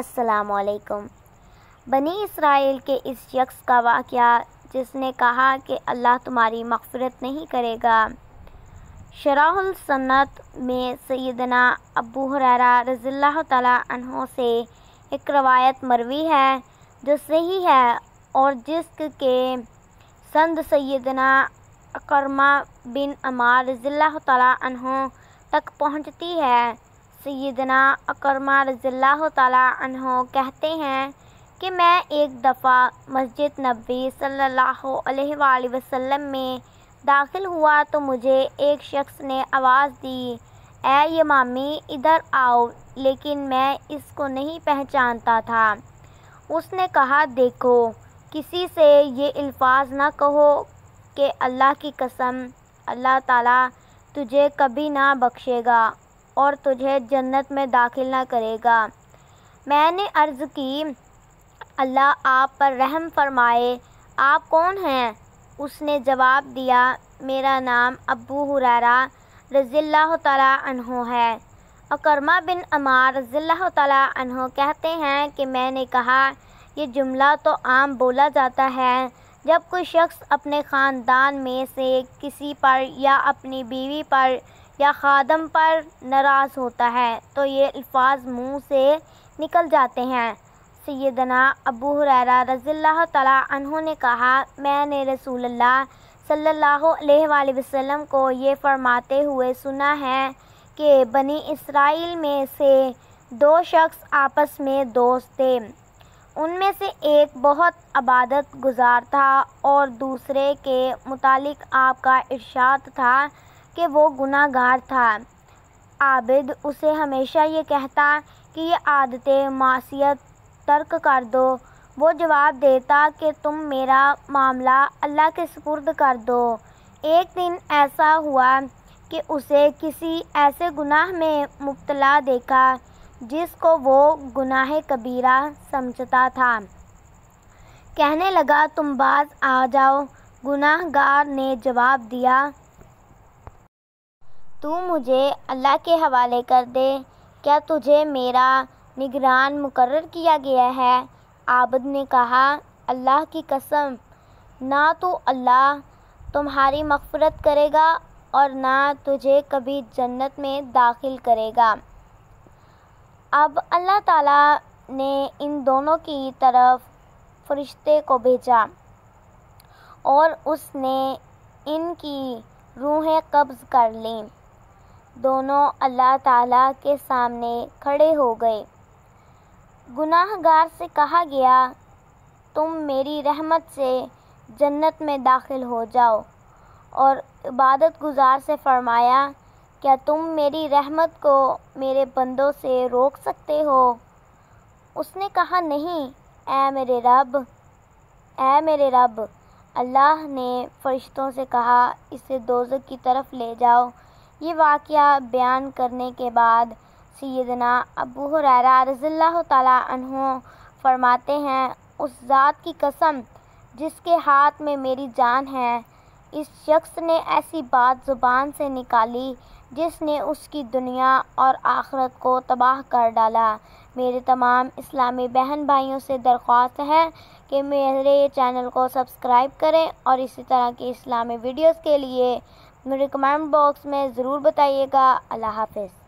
अस्सलाम वालेकुम बनी इसराइल के इस शख्स का वाक़ जिसने कहा कि अल्लाह तुम्हारी मगफरत नहीं करेगा शराहुल सन्नत में सैदना अबू हुररा रज़ील्ला तहों से एक रवायत मरवी है जो सही है और जिसके संद सैदना अकरमा बिन अमार रज़ील्ला तहों तक पहुँचती है सैदना अकरमा रज़ी तहो कहते हैं कि मैं एक दफ़ा मस्जिद नबी सल्ला वसम में दाखिल हुआ तो मुझे एक शख्स ने आवाज़ दी ए ये मामी इधर आओ लेकिन मैं इसको नहीं पहचानता था उसने कहा देखो किसी से ये अल्फाज ना कहो कि अल्लाह की कसम अल्लाह ताला तुझे कभी ना बख्शेगा और तुझे जन्नत में दाखिल न करेगा मैंने अर्ज़ की अल्लाह आप पर रहम फरमाए आप कौन हैं उसने जवाब दिया मेरा नाम अबू हुरारा रज़ील्ला तहो है अकरमा बिन अमार रज़ील्ला तहो कहते हैं कि मैंने कहा यह जुमला तो आम बोला जाता है जब कोई शख्स अपने ख़ानदान में से किसी पर या अपनी बीवी पर या खादम पर नाराज़ होता है तो ये अल्फाज मुंह से निकल जाते हैं सैदना अबू हुरैरा रज़ील्ला तहों ने कहा मैंने रसूल्ला सल्लल्लाहु अलैहि वसल्लम को ये फरमाते हुए सुना है कि बनी इसराइल में से दो शख्स आपस में दोस्त थे उनमें से एक बहुत अबादत गुजार था और दूसरे के मुतालिक आपका इर्शाद था कि वो गुनागार था आबिद उसे हमेशा ये कहता कि ये आदतें मासीत तर्क कर दो वो जवाब देता कि तुम मेरा मामला अल्लाह के सपुर्द कर दो एक दिन ऐसा हुआ कि उसे किसी ऐसे गुनाह में मुबतला देखा जिसको वो गुनाह कबीरा समझता था कहने लगा तुम बाज आ जाओ गुनाहगार ने जवाब दिया तू मुझे अल्लाह के हवाले कर दे क्या तुझे मेरा निगरान मुकर किया गया है आबद ने कहा अल्लाह की कसम ना तो अल्लाह तुम्हारी मफ़रत करेगा और ना तुझे कभी जन्नत में दाखिल करेगा अब अल्लाह ताला ने इन दोनों की तरफ फरिश्ते को भेजा और उसने इनकी रूहें कब्ज़ कर लीं दोनों अल्लाह ताला के सामने खड़े हो गए गुनाहगार से कहा गया तुम मेरी रहमत से जन्नत में दाखिल हो जाओ और इबादत गुजार से फरमाया क्या तुम मेरी रहमत को मेरे बंदों से रोक सकते हो उसने कहा नहीं ऐ मेरे रब ऐ मेरे रब अल्लाह ने फरिश्तों से कहा इसे दोजक की तरफ ले जाओ ये वाक़ बयान करने के बाद सदना अबू हुररा रज़ील्ला फरमाते हैं उस ज़ात की कसम जिसके हाथ में मेरी जान है इस शख्स ने ऐसी बात ज़ुबान से निकाली जिसने उसकी दुनिया और आखरत को तबाह कर डाला मेरे तमाम इस्लामी बहन भाइयों से दरख्वास्त है कि मेरे चैनल को सब्सक्राइब करें और इसी तरह की इस्लामी वीडियोस के लिए मेरे कमेंट बॉक्स में ज़रूर बताइएगा अल्लाह हाफिज़